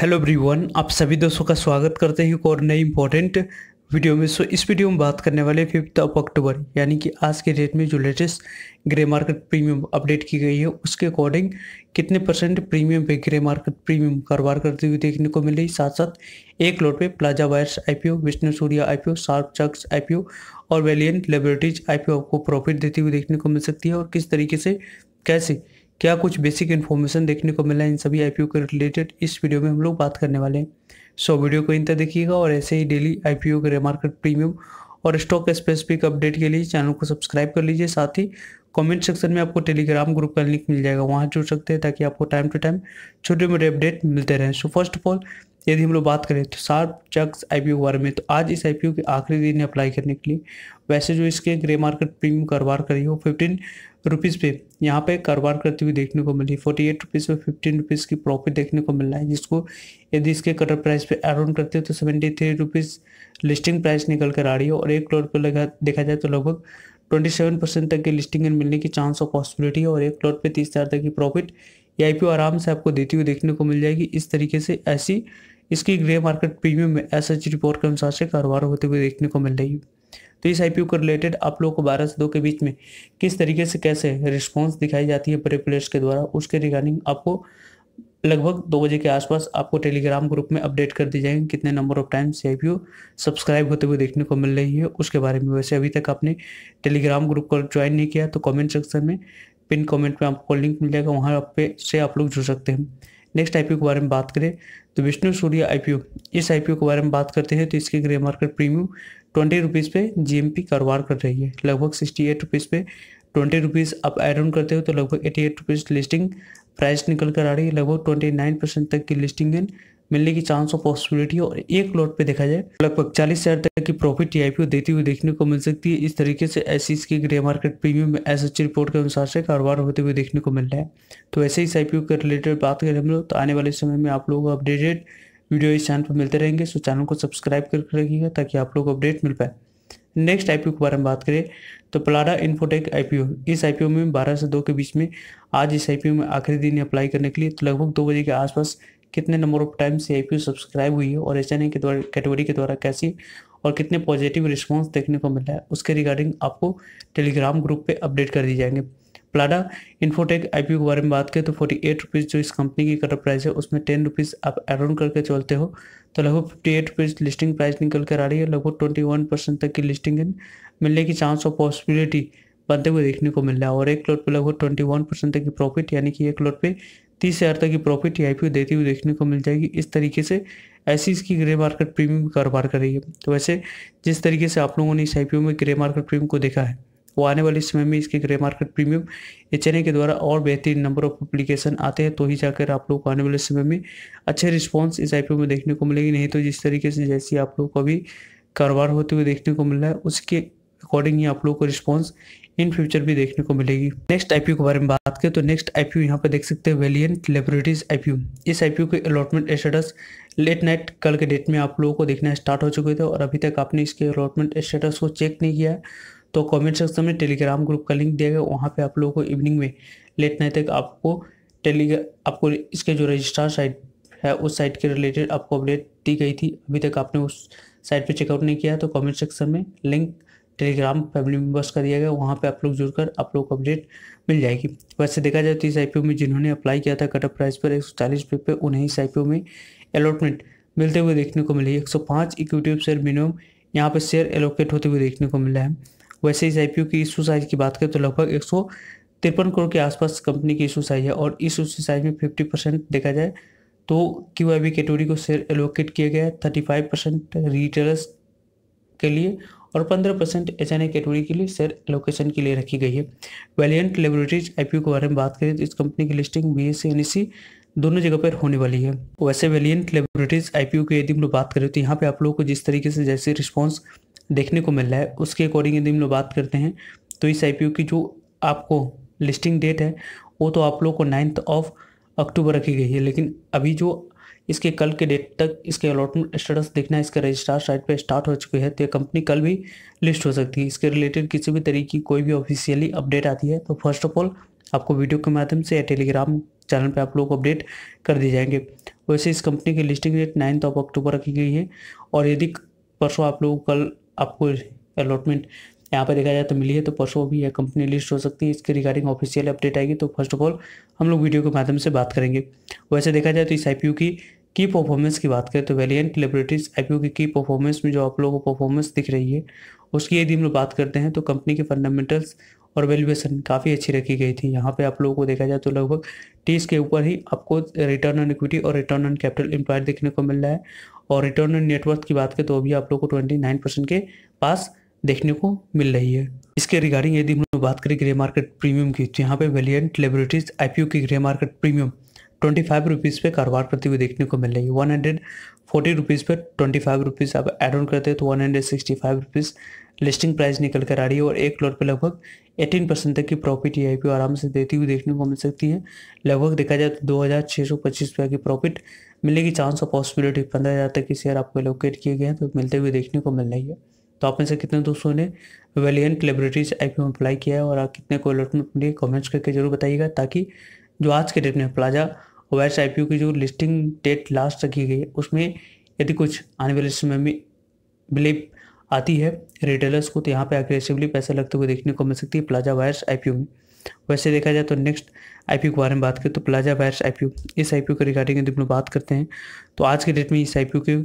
hello everyone आप सभी दोस्तों का स्वागत करते हैं एक और नई इम्पोर्टेंट वीडियो में सो इस वीडियो में बात करने वाले फिफ्थ ऑफ अक्टूबर यानी कि आज के डेट में जो latest grey market premium update की गई है उसके अकॉर्डिंग कितने परसेंट प्रीमियम पे ग्रे मार्केट प्रीमियम कारोबार करते हुए देखने को मिले साथ साथ एक लोट पे Plaza Wires I Vishnu Surya I P शार्क चक्स आई और वेलियन लेबोरेटरीज आई आपको प्रॉफिट देती हुई देखने को मिल सकती है और किस तरीके से कैसे क्या कुछ बेसिक इन्फॉर्मेशन देखने को मिला इन सभी आई के रिलेटेड इस वीडियो में हम लोग बात करने वाले हैं सो वीडियो को इन तक देखिएगा और ऐसे ही डेली आई के मार्केट प्रीमियम और स्टॉक स्पेसिफिक अपडेट के लिए चैनल को सब्सक्राइब कर लीजिए साथ ही कमेंट सेक्शन में आपको टेलीग्राम ग्रुप का लिंक मिल जाएगा वहाँ जुड़ सकते हैं ताकि आपको टाइम टू टाइम छोटे मोटे अपडेट मिलते रहें सो फर्स्ट ऑफ ऑल यदि हम लोग बात करें तो शार्प चक्स आई के बारे में तो आज इस आई के आखिरी दिन अप्लाई करने के लिए वैसे जो इसके ग्रे मार्केट प्रीमियम कारोबार करी हो फिफ्टीन रुपीज़ पे यहाँ पे कारोबार करते हुए देखने को मिली फोर्टी एट रुपीज़ पे फिफ्टीन रुपीज़ की प्रॉफिट देखने को मिल रहा है जिसको यदि इसके कटर प्राइस पे अराउंड करते हो तो seventy three rupees listing price निकल कर आ रही है और एक करोड़ पर लगा देखा जाए तो लगभग ट्वेंटी सेवन परसेंट तक की लिस्टिंग मिलने की चांस और पॉसिबिलिटी है और एक करोड़ पे तीस हज़ार तक की प्रॉफिट ये आई आराम से आपको देती हुई देखने को मिल जाएगी इस तरीके से ऐसी इसकी ग्रे मार्केट प्रीमियम में एस रिपोर्ट के अनुसार से कारोबार होते हुए देखने को मिल रही है तो इस आईपीओ के रिलेटेड आप लोगों को बारह से दो के बीच में किस तरीके से कैसे रिस्पॉन्स दिखाई जाती है प्रेपलेस के द्वारा उसके रिगार्डिंग आपको लगभग दो बजे के आसपास आपको टेलीग्राम ग्रुप में अपडेट कर दी जाएंगे कितने नंबर ऑफ टाइम्स सी आई सब्सक्राइब होते हुए देखने को मिल रही है उसके बारे में वैसे अभी तक आपने टेलीग्राम ग्रुप को ज्वाइन नहीं किया तो कमेंट सेक्शन में पिन कमेंट में आपको लिंक मिल जाएगा वहाँ पे से आप लोग जुड़ सकते हैं नेक्स्ट आईपीओ के बारे में बात करें तो विष्णु सूर्य आईपीओ इस आईपीओ के बारे में बात करते हैं तो इसके grey market premium twenty rupees पे जी कारोबार कर रही है लगभग सिक्सटी एट रुपीज़ पे ट्वेंटी रुपीज़ आप एड ऑन करते हो तो लगभग eighty eight rupees listing price निकल कर आ रही है लगभग ट्वेंटी नाइन परसेंट तक की लिस्टिंग है मिलने की चांस ऑफ पॉसिबिलिटी और एक लॉट पे देखा जाए लगभग चालीस हज़ार तक की प्रॉफिट टी आई देती हुई देखने को मिल सकती है इस तरीके से एस की ग्रे मार्केट प्रीमियम में एस रिपोर्ट के अनुसार से कारोबार होते हुए देखने को मिल रहा है तो ऐसे ही इस आई के रिलेटेड बात करें हम लोग तो आने वाले समय में आप लोगों को अपडेटेड वीडियो इस चैनल पर मिलते रहेंगे सो चैनल को सब्सक्राइब करके रखिएगा ताकि आप लोग को अपडेट मिल पाए नेक्स्ट आई के बारे में बात करें तो प्लाडा इन्फोटेक आई इस आई में बारह से दो के बीच में आज इस आई में आखिरी दिन अप्लाई करने के लिए तो लगभग दो बजे के आसपास कितने नंबर ऑफ टाइम्स से आईपीओ सब्सक्राइब हुई है और एच के द्वारा कैटेगरी के द्वारा कैसी और कितने पॉजिटिव रिस्पॉन्स देखने को मिला है उसके रिगार्डिंग आपको टेलीग्राम ग्रुप पर अपडेट कर दी जाएंगे प्लाडा इन्फोटेक आईपीओ के बारे में बात करें तो फोर्टी एट रुपीज़ जो इस कंपनी की कटअप प्राइस है उसमें टेन रुपीज़ आप एड करके चलते हो तो लगभग fifty eight rupees listing price निकल कर आ रही है लगभग ट्वेंटी वन परसेंट तक की लिस्टिंग मिलने की चांस और पॉसिबिलिटी बनते हुए देखने को मिल रहा है और एक लॉट पर लगभग ट्वेंटी वन परसेंट तक की प्रॉफिट यानी कि एक लॉट पर तीस हज़ार तक की प्रॉफिट या आई देती हुई देखने को मिल जाएगी इस तरीके से ऐसी इसकी ग्रे मार्केट प्रीमियम कारोबार कर रही है तो वैसे जिस तरीके से आप लोगों ने इस आई में ग्रे मार्केट प्रीमियम को देखा है वो आने वाले समय में इसके ग्रे मार्केट प्रीमियम एच के द्वारा और बेहतरीन नंबर ऑफ पब्लिकेशन आते हैं तो ही जाकर आप लोग को आने वाले समय में अच्छे रिस्पॉन्स इस आई में देखने को मिलेगी नहीं तो जिस तरीके से जैसी आप लोग को अभी कारोबार होते हुए देखने को मिल रहा है उसके अकॉर्डिंग ही आप लोग को रिस्पॉन्स इन फ्यूचर भी देखने को मिलेगी नेक्स्ट आईपीओ के बारे में बात करें तो नेक्स्ट आईपीओ यहाँ पे देख सकते हैं वेलियंट लेबोरेटरीज आईपीओ इस आईपीओ के अलॉटमेंट स्टेटस लेट नाइट कल के डेट में आप लोगों को देखना स्टार्ट हो चुके थे और अभी तक आपने इसके अलॉटमेंट स्टेटस को चेक नहीं किया तो कमेंट सेक्शन में टेलीग्राम ग्रुप का लिंक दिया गया वहाँ पे आप लोगों को इवनिंग में लेट नाइट तक आपको टेलीग्रा आपको इसके जो रजिस्ट्रार साइट है उस साइट के रिलेटेड आपको अपडेट दी गई थी अभी तक आपने उस साइट पर चेकआउट नहीं किया तो कॉमेंट सेक्शन में लिंक टेलीग्राम फैमिली मेम्बर्स का दिया गया वहाँ पे आप लोग जुड़कर आप लोग को अपडेट मिल जाएगी वैसे देखा जाए तो इस आई में जिन्होंने अप्लाई किया था कटअप प्राइस पर एक सौ पे उन्हें इस आई में अलॉटमेंट मिलते हुए देखने को मिली एक सौ पाँच इक्विटी शेयर मिनिमम यहाँ पर शेयर एलोकेट होते हुए देखने को मिला है वैसे इस आईपीओ की इशू साइज की बात करें तो लगभग एक सौ तिरपन करोड़ के आसपास कंपनी की इशू साइज है और इस इशू साइज में फिफ्टी परसेंट देखा जाए तो क्यू आई बी कैटेगरी को शेयर एलोकेट किया गया है थर्टी फाइव परसेंट रिटेलर्स के लिए और पंद्रह percent H N I category के लिए शेयर एलोकेशन के लिए रखी गई है Valiant Laboratories I P O के बारे में बात करें तो इस कंपनी की listing B S E N S E दोनों जगह पर होने वाली है वैसे Valiant Laboratories I P O की यदि हम लोग बात करें तो यहाँ पे आप लोगों को जिस तरीके से जैसे रिस्पॉन्स देखने को मिल रहा है उसके अकॉर्डिंग यदि हम लोग बात करते हैं तो इस आई की जो आपको लिस्टिंग डेट है वो तो आप लोग को नाइन्थ ऑफ अक्टूबर रखी गई है लेकिन अभी जो इसके कल के डेट तक इसके अलॉटमेंट स्टेटस देखना है इसका रजिस्ट्रार साइट पे स्टार्ट हो चुकी है तो कंपनी कल भी लिस्ट हो सकती है इसके रिलेटेड किसी भी तरीके की कोई भी ऑफिशियली अपडेट आती है तो फर्स्ट ऑफ ऑल आपको वीडियो के माध्यम से या टेलीग्राम चैनल पे आप लोग अपडेट कर दिए जाएंगे वैसे इस कंपनी की listing date ninth of October रखी गई है और यदि परसों आप लोग कल आपको अलॉटमेंट यहाँ पर देखा जाए तो मिली है तो परसों भी यह कंपनी लिस्ट हो सकती है इसके रिगार्डिंग ऑफिशियल अपडेट आएगी तो फर्स्ट ऑफ ऑल हम लोग वीडियो के माध्यम से बात करेंगे वैसे देखा जाए तो इस आई की की परफॉर्मेंस की बात करें तो वेलियंट लेबोरेटरीज आई की की परफॉर्मेंस में जो आप लोगों को परफॉर्मेंस दिख रही है उसकी यदि हम लोग बात करते हैं तो कंपनी के फंडामेंटल्स और वैल्यूएसन काफ़ी अच्छी रखी गई थी यहाँ पे आप लोगों को देखा जाए तो लगभग तीस के ऊपर ही आपको रिटर्न ऑन इक्विटी और रिटर्न ऑन कैपिटल एम्प्लॉयड देखने को मिल रहा है और रिटर्न ऑन नेटवर्थ की बात करें तो अभी आप लोग को ट्वेंटी नाइन परसेंट के पास देखने को मिल रही है इसके रिगार्डिंग यदि हम लोग बात करें ग्रे मार्केट प्रीमियम की तो यहाँ पे वेलियंट लेबोरेटरीज आई की grey market premium twenty five rupees पे कारोबार करते हुए देखने को मिल रही है वन हंड्रेड फोर्टी रुपीज़ पर ट्वेंटी फाइव रुपीज़ आप एड ऑन करते हैं तो one hundred sixty five rupees listing price निकल कर आ रही है और एक फ्लोर पे लगभग एटीन परसेंट तक की प्रॉफिट ई आई आराम से देती हुई देखने को मिल सकती है लगभग देखा जाए तो दो हज़ार छः सौ पच्चीस रुपये की प्रॉफिट मिलने की चांस ऑफ पॉसिबिलिटी पंद्रह हज़ार तक की शेयर आपको लोकेट किए गए हैं तो मिलते हुए देखने को मिल रही है तो आप में से कितने दोस्तों ने वेलियंट लेबोरेटरीज आई पी में अप्लाई किया है और आप कितने को अलॉटमेंट अपने कमेंट्स करके जरूर बताइएगा ताकि जो आज के डेट में प्लाजा ओवैस आई की जो लिस्टिंग डेट लास्ट रखी गई है उसमें यदि कुछ आने वाले समय में बिलीव आती है रिटेलर्स को तो यहाँ पे अग्रेसिवली पैसा लगते हुए देखने को मिल सकती है प्लाजा वायर्स आई में वैसे देखा जाए तो नेक्स्ट आई के बारे में बात करें तो प्लाजा वायर्स आई इस ओ के रिगार्डिंग यदि हम बात करते हैं तो आज के डेट में इस आई की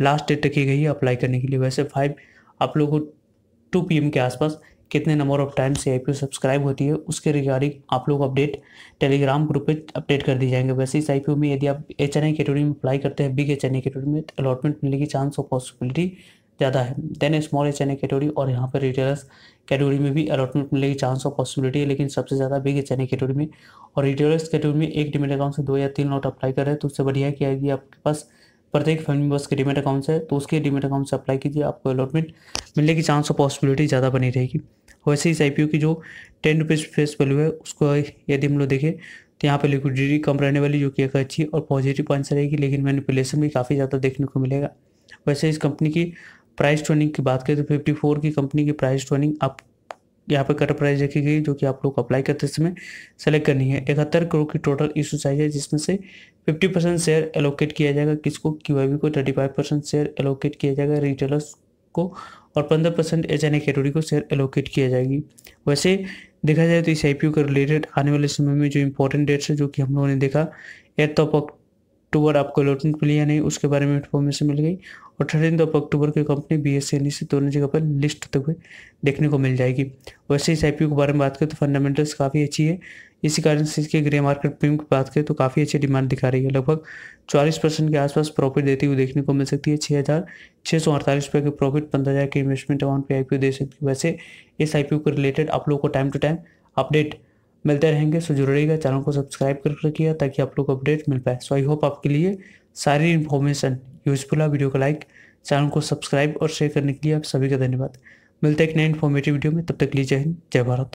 लास्ट डेट रखी गई है अप्लाई करने के लिए वैसे फाइव आप लोगों को टू पी के आसपास कितने नंबर ऑफ टाइम से आई सब्सक्राइब होती है उसके रिगार्डिंग आप लोग अपडेट टेलीग्राम ग्रुप पे अपडेट कर दी जाएंगे वैसे इस आई में यदि आप एच एन आई कैटेगरी में अप्लाई करते हैं बिग एच एन कैटेगरी में तो अलॉटमेंट मिलने की चांस और पॉसिबिलिटी ज़्यादा है than small H N category और यहाँ पर रिटेलर्स कैटेगरी में भी अलॉटमेंट मिलने की चांस और पॉसिबिलिटी है लेकिन सबसे ज़्यादा बिग एच एन कैटेगरी में और रिटेलर्स कैटेगरी में एक डिमेट अकाउंट से दो या तीन नोट अप्लाई कर रहे हैं तो उससे बढ़िया किया है कि आपके पास प्रत्येक फैमिली मेबर्स के डिमेट अकाउंट है तो उसके डिमेट अकाउंट से अप्लाई कीजिए आपको अलॉटमेंट मिलने की चांस और पॉसिबिलिटी ज़्यादा बनी रहेगी वैसे इस आई की जो टेन रुपीज़ फेस वैल्यू है उसको यदि हम लोग देखें तो यहाँ पर लिक्विडिटी कम रहने वाली जो कि एक अच्छी और पॉजिटिव आंसर रहेगी लेकिन मैनिपुलेशन भी काफ़ी ज़्यादा देखने को मिलेगा वैसे इस कंपनी की प्राइस ट्रेनिंग की बात करें तो फिफ्टी फोर की कंपनी की प्राइस ट्रेनिंग आप यहाँ पर कट प्राइस रखी गई जो कि आप लोग अप्लाई करते समय सेलेक्ट करनी है इकहत्तर करोड़ की टोटल इशू साइज है जिसमें से 50 परसेंट शेयर एलोकेट किया जाएगा किसको क्यू को 35 परसेंट शेयर एलोकेट किया जाएगा रिटेलर्स को और पंद्रह percent H N A category को शेयर एलोकेट किया जाएगी वैसे देखा जाए तो इस आई पी ओ के रिलेटेड आने वाले समय में जो इंपॉर्टेंट डेट्स है जो कि हम लोगों ने देखा एट ऑफ अक्टूबर आपको अलॉटमेंट मिली या नहीं उसके बारे में इन्फॉर्मेशन मिल गई और थर्टीन ऑफ अक्टूबर की कंपनी बी एस से दोनों जगह पर लिस्ट होते हुए देखने को मिल जाएगी वैसे इस आई के बारे में बात करें तो फंडामेंटल्स काफ़ी अच्छी है इसी कारण से इसके ग्रे मार्केट प्रीम की बात करें तो काफ़ी अच्छी डिमांड दिखा रही है लगभग चालीस परसेंट के आसपास प्रॉफिट देती हुई देखने को मिल सकती है छः हज़ार छः सौ अड़तालीस रुपये के प्रॉफिट पंद्रह हज़ार के इन्वेस्टमेंट अमाउंट पे आई दे सकती है वैसे इस आई को रिलेटेड आप लोगों को टाइम टू टाइम अपडेट मिलते रहेंगे सो जरूरीगा चैनल को सब्सक्राइब कर रखिएगा ताकि आप लोग को अपडेट मिल पाए सो आई होप आपके लिए सारी इन्फॉर्मेशन यूजफुल है वीडियो को लाइक चैनल को सब्सक्राइब और शेयर करने के लिए आप सभी का धन्यवाद मिलते हैं एक नए इन्फॉर्मेटिव वीडियो में तब तक लीजिए हिंद जय भारत